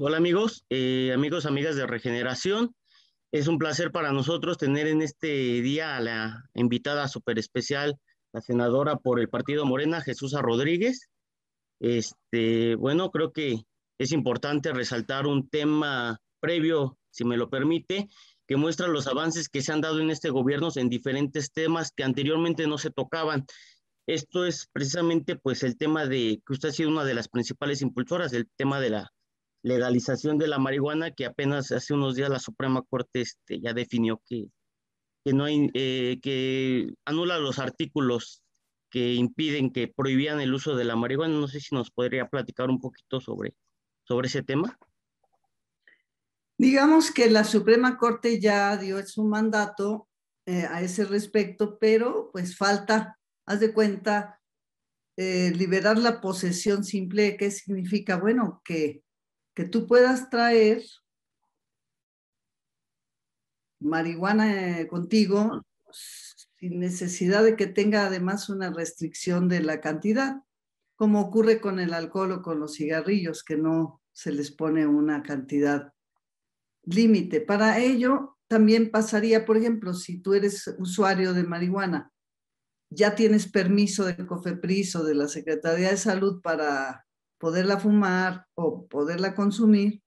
Hola amigos, eh, amigos, amigas de Regeneración. Es un placer para nosotros tener en este día a la invitada súper especial, la senadora por el Partido Morena, Jesús Rodríguez. Este, bueno, creo que es importante resaltar un tema previo, si me lo permite, que muestra los avances que se han dado en este gobierno en diferentes temas que anteriormente no se tocaban. Esto es precisamente pues el tema de que usted ha sido una de las principales impulsoras del tema de la legalización de la marihuana, que apenas hace unos días la Suprema Corte este, ya definió que, no hay, eh, que anula los artículos que impiden que prohibían el uso de la marihuana. No sé si nos podría platicar un poquito sobre, sobre ese tema. Digamos que la Suprema Corte ya dio su mandato eh, a ese respecto, pero pues falta, haz de cuenta, eh, liberar la posesión simple, ¿qué significa? Bueno, que que tú puedas traer marihuana eh, contigo sin necesidad de que tenga además una restricción de la cantidad, como ocurre con el alcohol o con los cigarrillos, que no se les pone una cantidad límite. Para ello, también pasaría, por ejemplo, si tú eres usuario de marihuana, ya tienes permiso del COFEPRIS o de la Secretaría de Salud para poderla fumar o poderla consumir,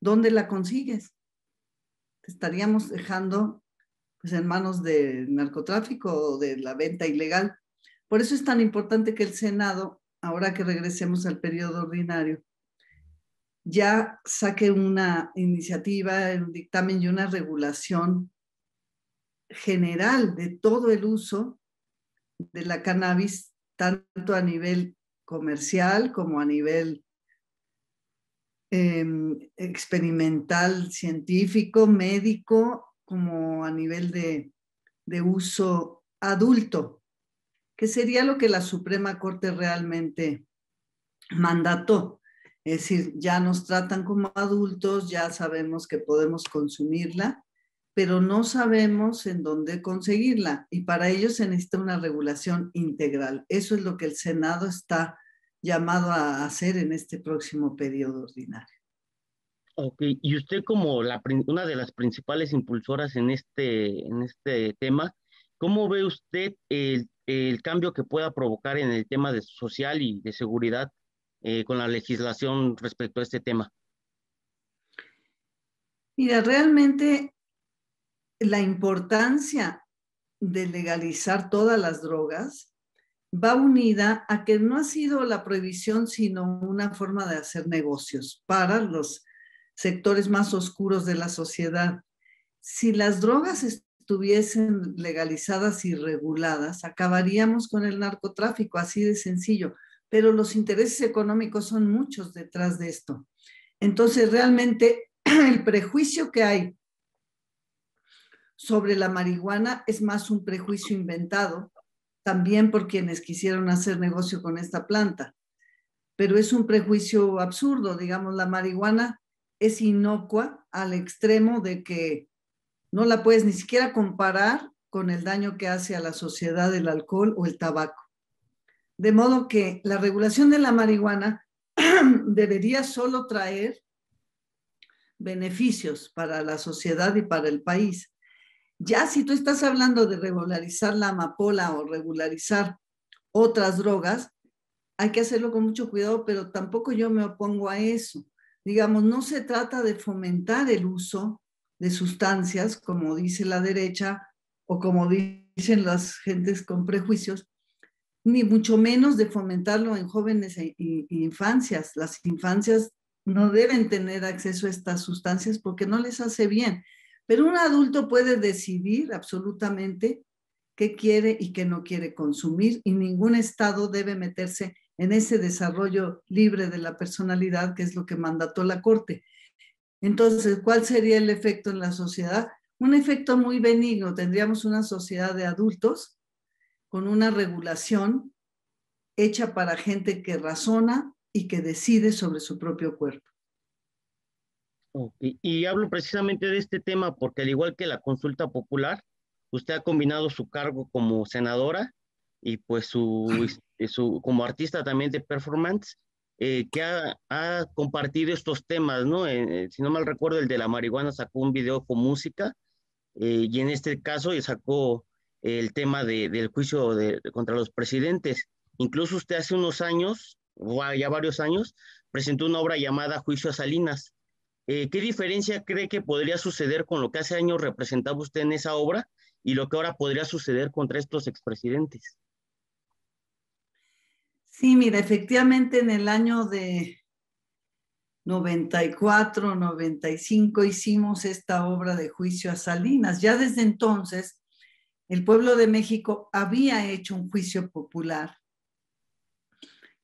¿dónde la consigues? Te estaríamos dejando pues, en manos del narcotráfico o de la venta ilegal. Por eso es tan importante que el Senado, ahora que regresemos al periodo ordinario, ya saque una iniciativa, un dictamen y una regulación general de todo el uso de la cannabis, tanto a nivel comercial como a nivel em, experimental, científico, médico, como a nivel de, de uso adulto, que sería lo que la Suprema Corte realmente mandató. Es decir, ya nos tratan como adultos, ya sabemos que podemos consumirla pero no sabemos en dónde conseguirla y para ello se necesita una regulación integral. Eso es lo que el Senado está llamado a hacer en este próximo periodo ordinario. Ok, y usted como la, una de las principales impulsoras en este, en este tema, ¿cómo ve usted el, el cambio que pueda provocar en el tema de social y de seguridad eh, con la legislación respecto a este tema? Mira, realmente la importancia de legalizar todas las drogas va unida a que no ha sido la prohibición, sino una forma de hacer negocios para los sectores más oscuros de la sociedad. Si las drogas estuviesen legalizadas y reguladas, acabaríamos con el narcotráfico, así de sencillo, pero los intereses económicos son muchos detrás de esto. Entonces, realmente el prejuicio que hay sobre la marihuana es más un prejuicio inventado, también por quienes quisieron hacer negocio con esta planta. Pero es un prejuicio absurdo, digamos, la marihuana es inocua al extremo de que no la puedes ni siquiera comparar con el daño que hace a la sociedad el alcohol o el tabaco. De modo que la regulación de la marihuana debería solo traer beneficios para la sociedad y para el país. Ya si tú estás hablando de regularizar la amapola o regularizar otras drogas, hay que hacerlo con mucho cuidado, pero tampoco yo me opongo a eso. Digamos, no se trata de fomentar el uso de sustancias, como dice la derecha o como dicen las gentes con prejuicios, ni mucho menos de fomentarlo en jóvenes e infancias. Las infancias no deben tener acceso a estas sustancias porque no les hace bien. Pero un adulto puede decidir absolutamente qué quiere y qué no quiere consumir y ningún Estado debe meterse en ese desarrollo libre de la personalidad que es lo que mandató la Corte. Entonces, ¿cuál sería el efecto en la sociedad? Un efecto muy benigno. Tendríamos una sociedad de adultos con una regulación hecha para gente que razona y que decide sobre su propio cuerpo. Y hablo precisamente de este tema porque al igual que la consulta popular, usted ha combinado su cargo como senadora y pues su, este, como artista también de performance, eh, que ha, compartido estos temas, ¿no? Eh, eh, si no mal recuerdo, el de la marihuana sacó un video con música y en este caso sacó el tema del juicio contra los presidentes. Incluso usted hace unos años, o ya varios años, presentó una obra llamada Juicio a Salinas, eh, ¿qué diferencia cree que podría suceder con lo que hace años representaba usted en esa obra y lo que ahora podría suceder contra estos expresidentes? Sí, mira, efectivamente en el año de 94, 95 hicimos esta obra de juicio a Salinas. Ya desde entonces, el pueblo de México había hecho un juicio popular,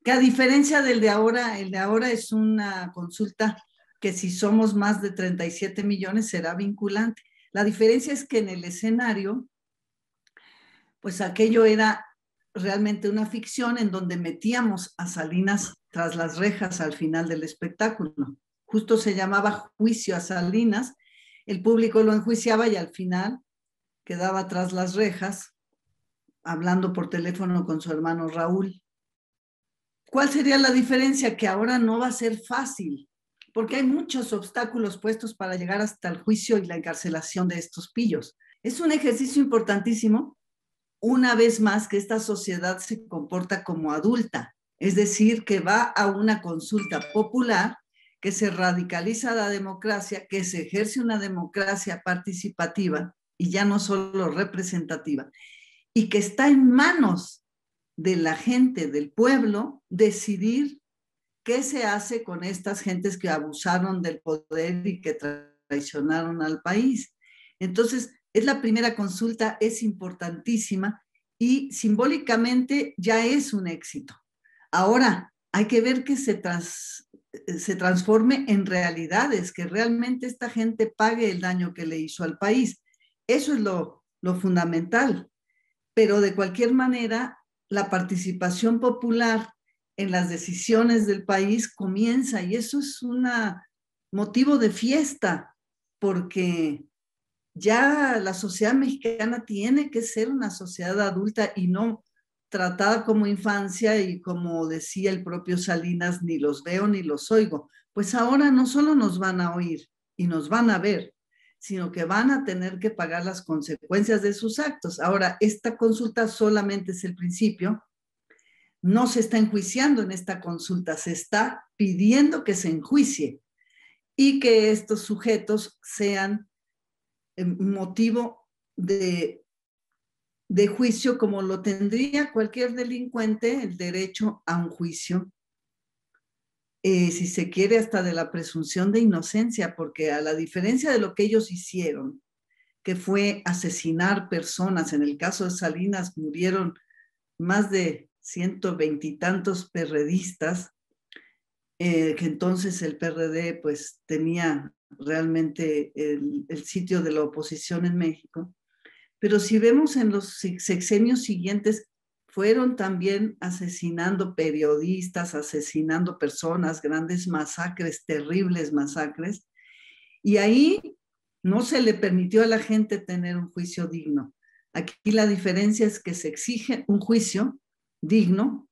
que a diferencia del de ahora, el de ahora es una consulta si somos más de 37 millones será vinculante. La diferencia es que en el escenario, pues aquello era realmente una ficción en donde metíamos a Salinas tras las rejas al final del espectáculo. Justo se llamaba juicio a Salinas, el público lo enjuiciaba y al final quedaba tras las rejas hablando por teléfono con su hermano Raúl. ¿Cuál sería la diferencia? Que ahora no va a ser fácil porque hay muchos obstáculos puestos para llegar hasta el juicio y la encarcelación de estos pillos. Es un ejercicio importantísimo, una vez más, que esta sociedad se comporta como adulta, es decir, que va a una consulta popular, que se radicaliza la democracia, que se ejerce una democracia participativa y ya no solo representativa, y que está en manos de la gente, del pueblo, decidir ¿Qué se hace con estas gentes que abusaron del poder y que traicionaron al país? Entonces, es la primera consulta, es importantísima y simbólicamente ya es un éxito. Ahora, hay que ver que se, eh, se transforme en realidades, que realmente esta gente pague el daño que le hizo al país. Eso es lo, lo fundamental. Pero de cualquier manera, la participación popular en las decisiones del país comienza y eso es un motivo de fiesta porque ya la sociedad mexicana tiene que ser una sociedad adulta y no tratada como infancia y como decía el propio Salinas, ni los veo ni los oigo. Pues ahora no solo nos van a oír y nos van a ver, sino que van a tener que pagar las consecuencias de sus actos. Ahora, esta consulta solamente es el principio no se está enjuiciando en esta consulta, se está pidiendo que se enjuicie y que estos sujetos sean eh, motivo de, de juicio como lo tendría cualquier delincuente el derecho a un juicio eh, si se quiere, hasta de la presunción de inocencia, porque a la diferencia de lo que ellos hicieron, que fue asesinar personas, en el caso de Salinas murieron más de ciento veintitantos perredistas, eh, que entonces el PRD pues tenía realmente el, el, sitio de la oposición en México. Pero si vemos en los sexenios siguientes, fueron también asesinando periodistas, asesinando personas, grandes masacres, terribles masacres. Y ahí no se le permitió a la gente tener un juicio digno. Aquí la diferencia es que se exige un juicio digno,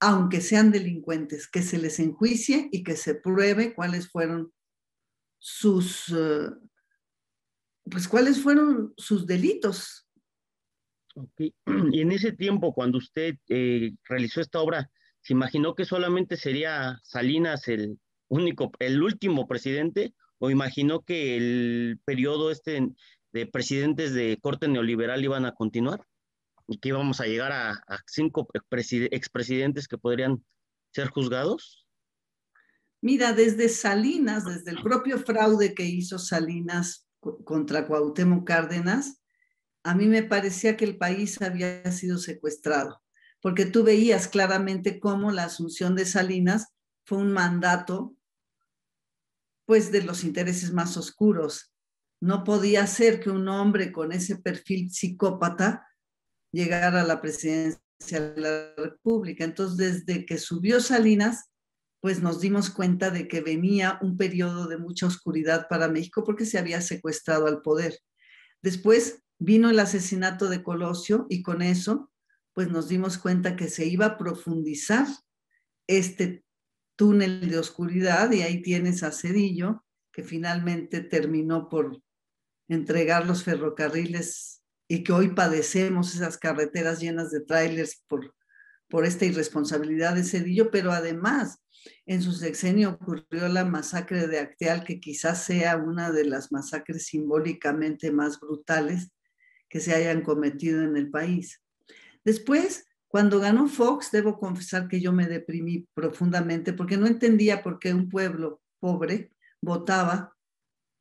aunque sean delincuentes, que se les enjuicie y que se pruebe cuáles fueron sus, eh, pues cuáles fueron sus delitos. Y en ese tiempo, cuando usted eh, realizó esta obra, ¿se imaginó que solamente sería Salinas el único, el último presidente? ¿O imaginó que el periodo este de presidentes de corte neoliberal iban a continuar? y que íbamos a llegar a, cinco expresidentes que podrían ser juzgados? Mira, desde Salinas, desde el propio fraude que hizo Salinas contra Cuauhtémoc Cárdenas, a mí me parecía que el país había sido secuestrado, porque tú veías claramente cómo la asunción de Salinas fue un mandato pues de los intereses más oscuros. No podía ser que un hombre con ese perfil psicópata llegar a la presidencia de la República. Entonces, desde que subió Salinas, pues nos dimos cuenta de que venía un periodo de mucha oscuridad para México porque se había secuestrado al poder. Después vino el asesinato de Colosio y con eso, pues nos dimos cuenta que se iba a profundizar este túnel de oscuridad y ahí tienes a Cedillo, que finalmente terminó por entregar los ferrocarriles y que hoy padecemos esas carreteras llenas de trailers por, por esta irresponsabilidad de Cedillo, pero además en su sexenio ocurrió la masacre de Acteal, que quizás sea una de las masacres simbólicamente más brutales que se hayan cometido en el país. Después, cuando ganó Fox, debo confesar que yo me deprimí profundamente porque no entendía por qué un pueblo pobre votaba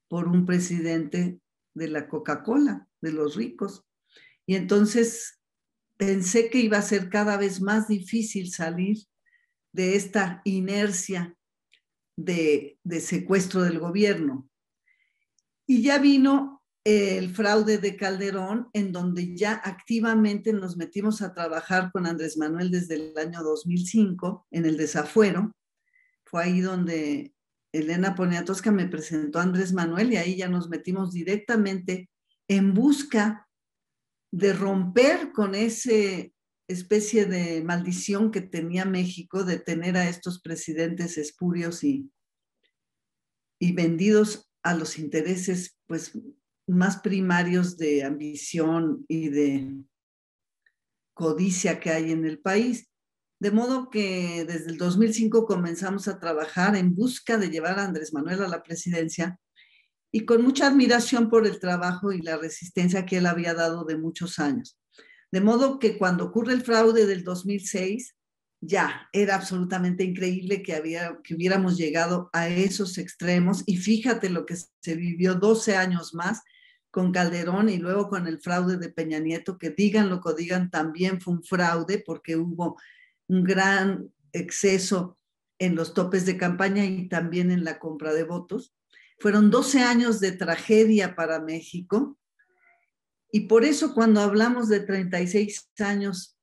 por un presidente de la Coca-Cola de los ricos. Y entonces pensé que iba a ser cada vez más difícil salir de esta inercia de, secuestro del gobierno. Y ya vino el fraude de Calderón, en donde ya activamente nos metimos a trabajar con Andrés Manuel desde el año 2005 en el desafuero. Fue ahí donde Elena Poniatowska me presentó a Andrés Manuel y ahí ya nos metimos directamente en busca de romper con esa especie de maldición que tenía México de tener a estos presidentes espurios y, y vendidos a los intereses pues, más primarios de ambición y de codicia que hay en el país. De modo que desde el 2005 comenzamos a trabajar en busca de llevar a Andrés Manuel a la presidencia y con mucha admiración por el trabajo y la resistencia que él había dado de muchos años. De modo que cuando ocurre el fraude del 2006, ya era absolutamente increíble que, había, que hubiéramos llegado a esos extremos y fíjate lo que se vivió 12 años más con Calderón y luego con el fraude de Peña Nieto, que digan lo que digan, también fue un fraude porque hubo un gran exceso en los topes de campaña y también en la compra de votos. Fueron 12 años de tragedia para México y por eso cuando hablamos de 36 años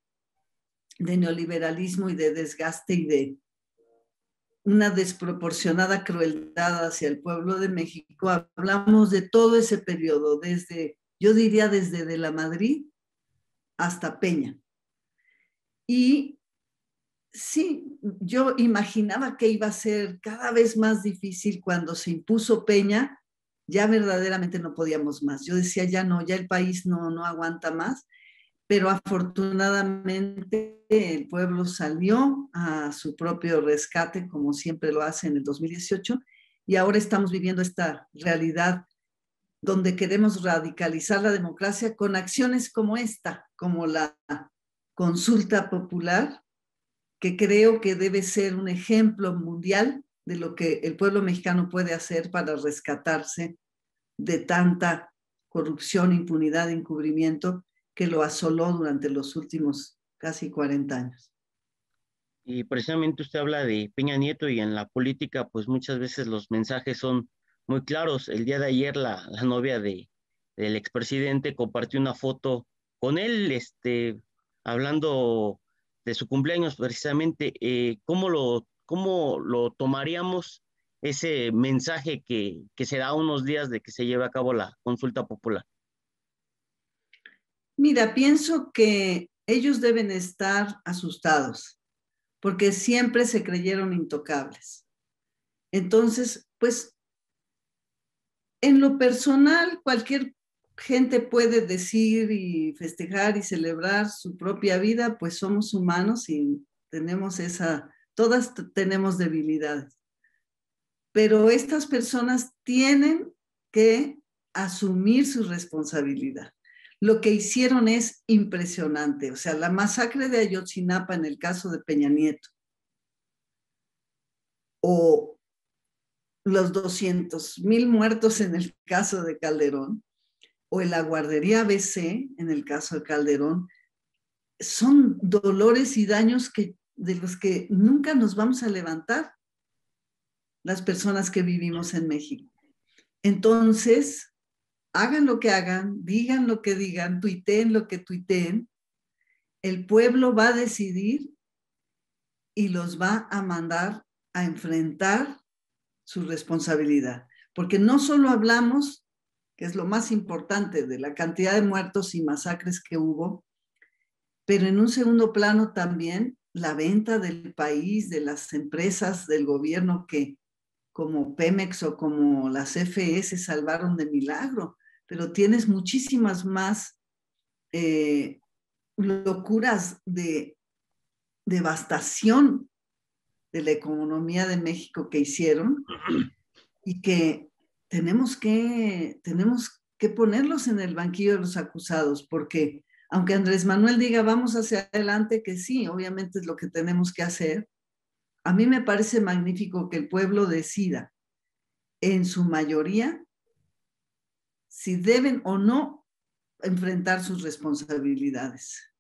de neoliberalismo y de desgaste y de una desproporcionada crueldad hacia el pueblo de México, hablamos de todo ese periodo, desde, yo diría desde de la Madrid hasta Peña. Y sí, yo imaginaba que iba a ser cada vez más difícil cuando se impuso Peña, ya verdaderamente no podíamos más. Yo decía, ya no, ya el país no, no aguanta más, pero afortunadamente el pueblo salió a su propio rescate, como siempre lo hace en el 2018, y ahora estamos viviendo esta realidad donde queremos radicalizar la democracia con acciones como esta, como la consulta popular, que creo que debe ser un ejemplo mundial de lo que el pueblo mexicano puede hacer para rescatarse de tanta corrupción, impunidad, encubrimiento que lo asoló durante los últimos casi 40 años. Y precisamente usted habla de Peña Nieto y en la política, pues muchas veces los mensajes son muy claros. El día de ayer la, la novia de, del expresidente compartió una foto con él, este, hablando de su cumpleaños precisamente, eh, ¿cómo, lo, lo tomaríamos ese mensaje que, que, se da unos días de que se lleve a cabo la consulta popular? Mira, pienso que ellos deben estar asustados porque siempre se creyeron intocables. Entonces, pues, en lo personal, cualquier gente puede decir y festejar y celebrar su propia vida, pues somos humanos y tenemos esa, todas tenemos debilidades. Pero estas personas tienen que asumir su responsabilidad. Lo que hicieron es impresionante. O sea, la masacre de Ayotzinapa en el caso de Peña Nieto o los 200 mil muertos en el caso de Calderón, o en la guardería ABC, en el caso de Calderón, son dolores y daños que, de los que nunca nos vamos a levantar las personas que vivimos en México. Entonces, hagan lo que hagan, digan lo que digan, tuiteen lo que tuiteen, el pueblo va a decidir y los va a mandar a enfrentar su responsabilidad. Porque no solo hablamos que es lo más importante de la cantidad de muertos y masacres que hubo, pero en un segundo plano también la venta del país, de las empresas, del gobierno que como Pemex o como las fs e se salvaron de milagro, pero tienes muchísimas más eh, locuras de devastación de la economía de México que hicieron y que tenemos que, tenemos que ponerlos en el banquillo de los acusados, porque aunque Andrés Manuel diga vamos hacia adelante, que sí, obviamente es lo que tenemos que hacer, a mí me parece magnífico que el pueblo decida en su mayoría si deben o no enfrentar sus responsabilidades.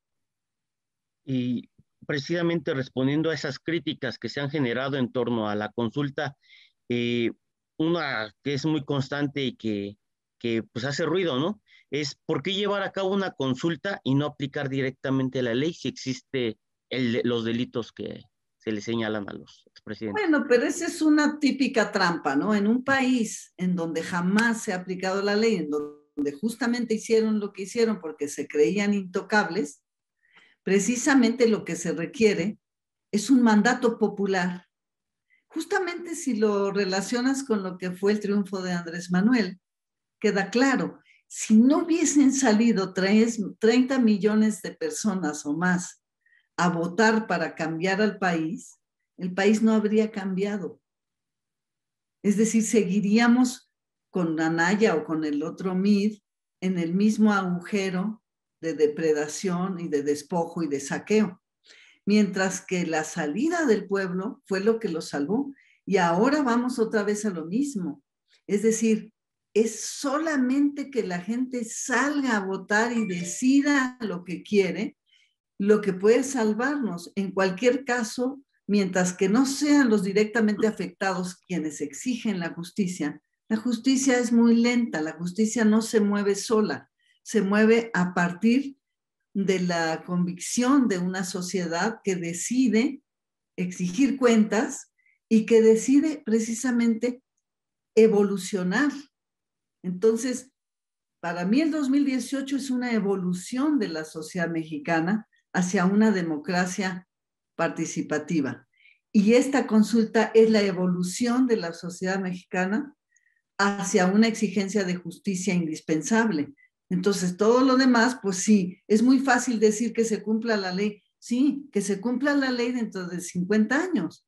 Y precisamente respondiendo a esas críticas que se han generado en torno a la consulta, eh, una que es muy constante y que, que pues hace ruido, ¿no? Es por qué llevar a cabo una consulta y no aplicar directamente la ley si existe el, los delitos que se le señalan a los expresidentes. Bueno, pero esa es una típica trampa, ¿no? En un país en donde jamás se ha aplicado la ley, en donde justamente hicieron lo que hicieron porque se creían intocables, precisamente lo que se requiere es un mandato popular justamente si lo relacionas con lo que fue el triunfo de Andrés Manuel, queda claro, si no hubiesen salido 30 millones de personas o más a votar para cambiar al país, el país no habría cambiado. Es decir, seguiríamos con Anaya o con el otro MID en el mismo agujero de depredación y de despojo y de saqueo mientras que la salida del pueblo fue lo que lo salvó. Y ahora vamos otra vez a lo mismo. Es decir, es solamente que la gente salga a votar y decida lo que quiere, lo que puede salvarnos. En cualquier caso, mientras que no sean los directamente afectados quienes exigen la justicia, la justicia es muy lenta, la justicia no se mueve sola, se mueve a partir de la convicción de una sociedad que decide exigir cuentas y que decide precisamente evolucionar. Entonces, para mí el 2018 es una evolución de la sociedad mexicana hacia una democracia participativa. Y esta consulta es la evolución de la sociedad mexicana hacia una exigencia de justicia indispensable, entonces, todo lo demás, pues sí, es muy fácil decir que se cumpla la ley. Sí, que se cumpla la ley dentro de 50 años,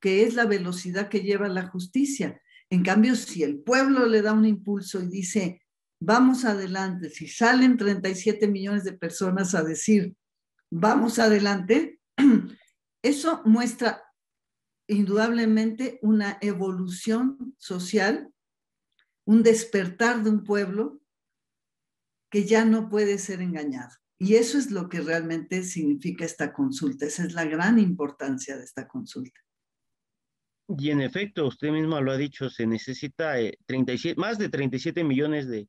que es la velocidad que lleva la justicia. En cambio, si el pueblo le da un impulso y dice, vamos adelante, si salen 37 millones de personas a decir, vamos adelante, eso muestra indudablemente una evolución social, un despertar de un pueblo que ya no puede ser engañado. Y eso es lo que realmente significa esta consulta. Esa es la gran importancia de esta consulta. Y en efecto, usted misma lo ha dicho, se necesita 37, eh, más de 37 millones de,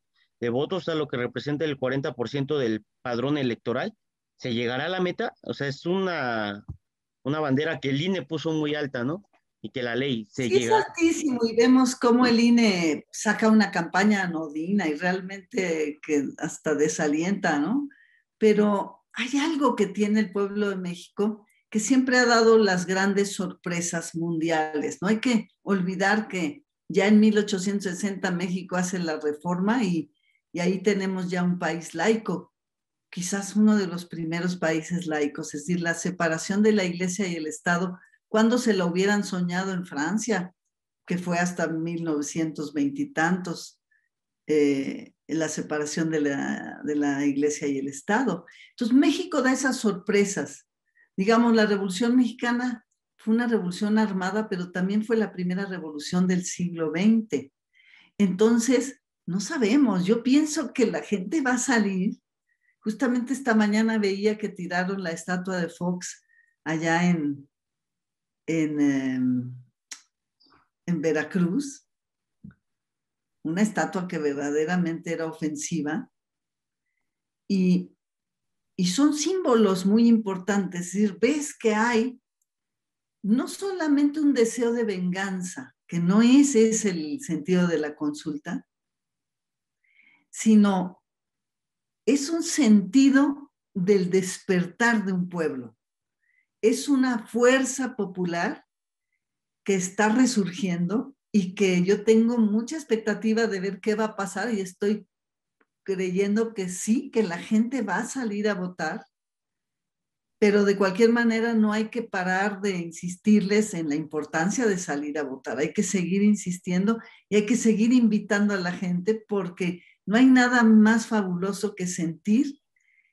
votos, a lo que representa el 40% del padrón electoral. ¿Se llegará a la meta? O sea, es una, una bandera que el INE puso muy alta, ¿no? y que la ley se sí, Es altísimo y vemos cómo el INE saca una campaña anodina y realmente que hasta desalienta, ¿no? Pero hay algo que tiene el pueblo de México que siempre ha dado las grandes sorpresas mundiales. No hay que olvidar que ya en 1860 México hace la reforma y, y ahí tenemos ya un país laico, quizás uno de los primeros países laicos, es decir, la separación de la iglesia y el Estado ¿Cuándo se lo hubieran soñado en Francia, que fue hasta 1920 y tantos, la separación de la, de la iglesia y el Estado? Entonces, México da esas sorpresas. Digamos, la Revolución Mexicana fue una revolución armada, pero también fue la primera revolución del siglo XX. Entonces, no sabemos, yo pienso que la gente va a salir. Justamente esta mañana veía que tiraron la estatua de Fox allá en, Em, en, Veracruz, una estatua que verdaderamente era ofensiva. Y, y son símbolos muy importantes, es decir, ves que hay no solamente un deseo de venganza, que no ese es el sentido de la consulta, sino es un sentido del despertar de un pueblo es una fuerza popular que está resurgiendo y que yo tengo mucha expectativa de ver qué va a pasar y estoy creyendo que sí, que la gente va a salir a votar, pero de cualquier manera no hay que parar de insistirles en la importancia de salir a votar, hay que seguir insistiendo y hay que seguir invitando a la gente porque no hay nada más fabuloso que sentir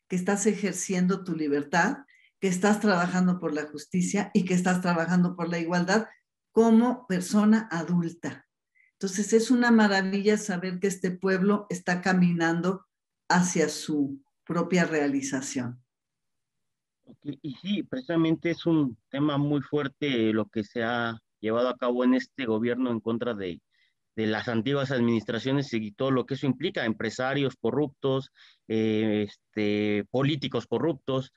que estás ejerciendo tu libertad que estás trabajando por la justicia y que estás trabajando por la igualdad como persona adulta. Entonces es una maravilla saber que este pueblo está caminando hacia su propia realización. Y sí, precisamente es un tema muy fuerte lo que se ha llevado a cabo en este gobierno en contra de, las antiguas administraciones y todo lo que eso implica, empresarios corruptos, eh, este, políticos corruptos,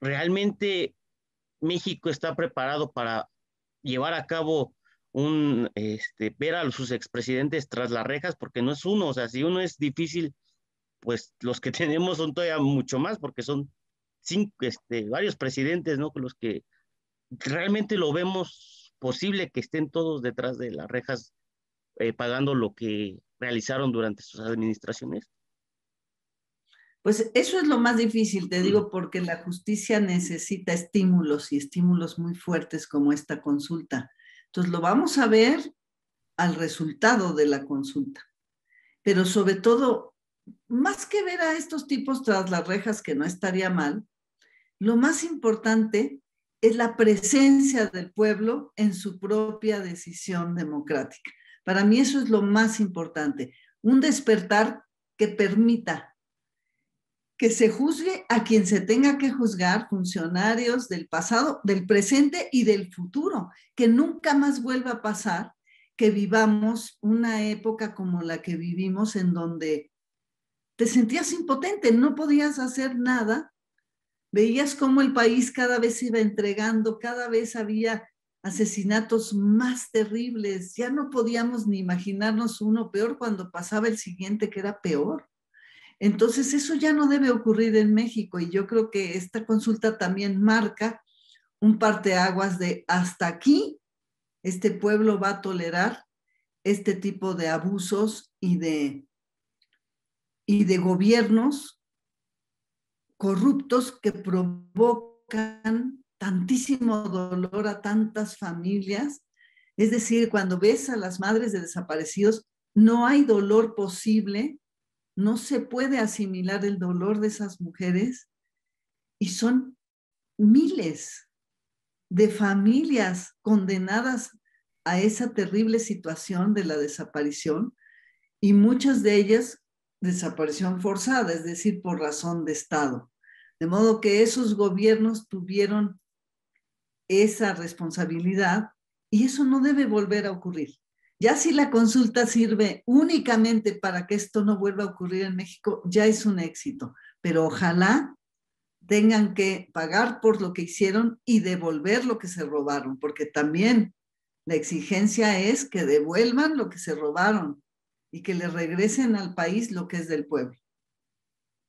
¿realmente México está preparado para llevar a cabo un, este, ver a sus expresidentes tras las rejas? Porque no es uno, o sea, si uno es difícil, pues los que tenemos son todavía mucho más, porque son cinco, este, varios presidentes, ¿no? Los que realmente lo vemos posible que estén todos detrás de las rejas eh, pagando lo que realizaron durante sus administraciones. Pues eso es lo más difícil, te digo, porque la justicia necesita estímulos y estímulos muy fuertes como esta consulta. Entonces lo vamos a ver al resultado de la consulta. Pero sobre todo, más que ver a estos tipos tras las rejas, que no estaría mal, lo más importante es la presencia del pueblo en su propia decisión democrática. Para mí eso es lo más importante, un despertar que permita que se juzgue a quien se tenga que juzgar, funcionarios del pasado, del presente y del futuro, que nunca más vuelva a pasar que vivamos una época como la que vivimos en donde te sentías impotente, no podías hacer nada, veías cómo el país cada vez se iba entregando, cada vez había asesinatos más terribles, ya no podíamos ni imaginarnos uno peor cuando pasaba el siguiente que era peor. Entonces, eso ya no debe ocurrir en México y yo creo que esta consulta también marca un parteaguas de hasta aquí este pueblo va a tolerar este tipo de abusos y de, y de gobiernos corruptos que provocan tantísimo dolor a tantas familias. Es decir, cuando ves a las madres de desaparecidos, no hay dolor posible no se puede asimilar el dolor de esas mujeres y son miles de familias condenadas a esa terrible situación de la desaparición y muchas de ellas desaparición forzada, es decir, por razón de Estado. De modo que esos gobiernos tuvieron esa responsabilidad y eso no debe volver a ocurrir. Ya si la consulta sirve únicamente para que esto no vuelva a ocurrir en México, ya es un éxito. Pero ojalá tengan que pagar por lo que hicieron y devolver lo que se robaron, porque también la exigencia es que devuelvan lo que se robaron y que le regresen al país lo que es del pueblo.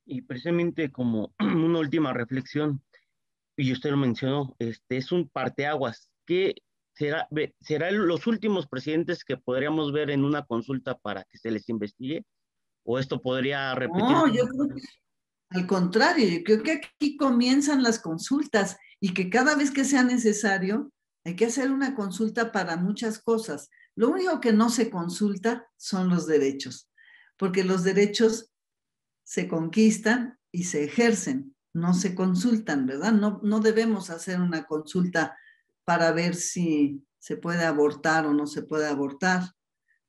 Y precisamente como una última reflexión, y usted lo mencionó, este es un parteaguas. ¿Qué será, los últimos presidentes que podríamos ver en una consulta para que se les investigue? ¿O esto podría repetir? No, yo creo que al contrario, yo creo que aquí comienzan las consultas y que cada vez que sea necesario hay que hacer una consulta para muchas cosas. Lo único que no se consulta son los derechos, porque los derechos se conquistan y se ejercen, no se consultan, ¿verdad? No, no debemos hacer una consulta para ver si se puede abortar o no se puede abortar.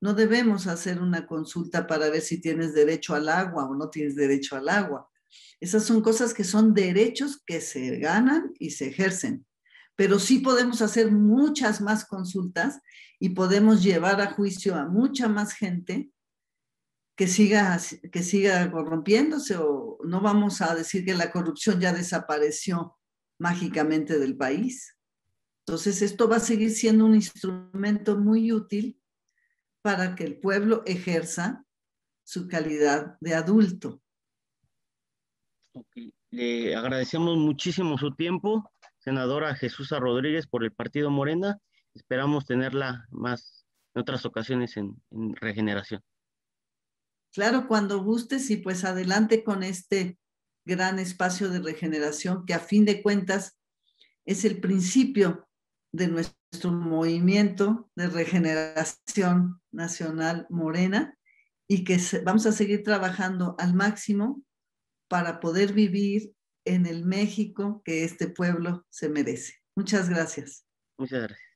No debemos hacer una consulta para ver si tienes derecho al agua o no tienes derecho al agua. Esas son cosas que son derechos que se ganan y se ejercen. Pero sí podemos hacer muchas más consultas y podemos llevar a juicio a mucha más gente que siga, que siga corrompiéndose o no vamos a decir que la corrupción ya desapareció mágicamente del país. Entonces, esto va a seguir siendo un instrumento muy útil para que el pueblo ejerza su calidad de adulto. Le agradecemos muchísimo su tiempo, senadora Jesús Rodríguez, por el Partido Morena. Esperamos tenerla más en otras ocasiones en, regeneración. Claro, cuando guste, y pues adelante con este gran espacio de regeneración que a fin de cuentas es el principio de nuestro movimiento de regeneración nacional morena y que vamos a seguir trabajando al máximo para poder vivir en el México que este pueblo se merece. Muchas gracias. Muchas gracias.